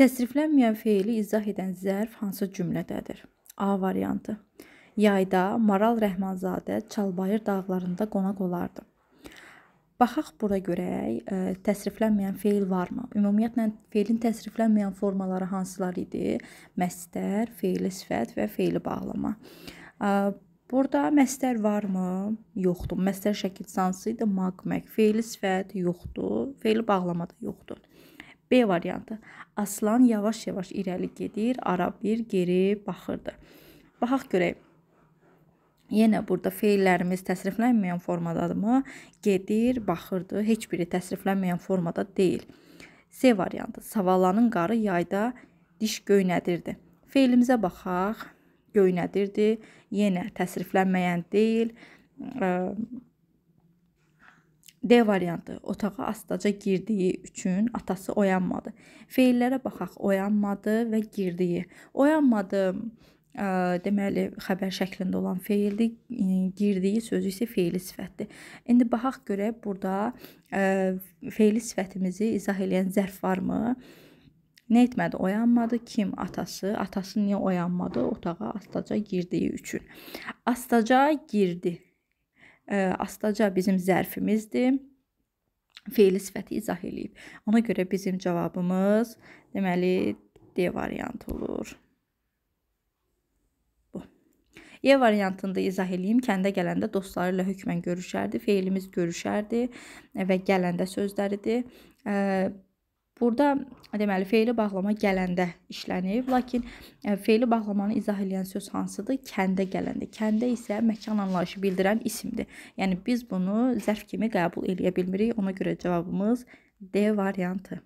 Təsriflənməyən feili izah edən zərf hansı cümlədədir? A variantı. Yayda Maral Rəhmanzadə Çalbayır dağlarında qonaq olardı. Baxaq bura görək, ə, e, təsriflənməyən feil varmı? Ümumiyyətlə feilin təsriflənməyən formaları hansılar idi? Məsdər, feili sifət və feili bağlama. Ə, e, burada məsdər varmı? Yoxdur. Məsdər şəkil hansı idi? Maq, mək. Feili sifət yoxdur. Feili bağlama da yoxdur. B variantı. Aslan yavaş-yavaş irəli gedir, ara bir geri baxırdı. Baxaq görək. Yenə burada feillərimiz təsriflənməyən formadadırmı? Gedir, baxırdı. Heç biri təsriflənməyən formada deyil. C variantı. Savalanın qarı yayda diş göynədirdi. Feilimizə baxaq. Göynədirdi. Yenə təsriflənməyən deyil. D variantı. Otağa astaca girdiyi üçün atası oyanmadı. Feillərə baxaq. Oyanmadı və girdiyi. Oyanmadı ə, deməli xəbər şəklində olan feildir. Girdiyi sözü isə feili sifətdir. İndi baxaq görək burada ə, feili sifətimizi izah edən zərf varmı? Nə etmədi? Oyanmadı. Kim? Atası. Atası niyə oyanmadı? Otağa astaca girdiyi üçün. Astaca girdi astaca bizim zərfimizdir. Feili sifəti izah eləyib. Ona görə bizim cavabımız deməli D variantı olur. Bu. E variantında izah eləyim. Kəndə gələndə dostları ilə hökmən görüşərdi. Feilimiz görüşərdi və gələndə sözləridir. E, Burada deməli feili bağlama gələndə işlənib, lakin e, feili bağlamanı izah edən söz hansıdır? Kəndə gələndə. Kəndə isə məkan anlayışı bildirən isimdir. Yəni biz bunu zərf kimi qəbul eləyə bilmirik. Ona görə cavabımız D variantı.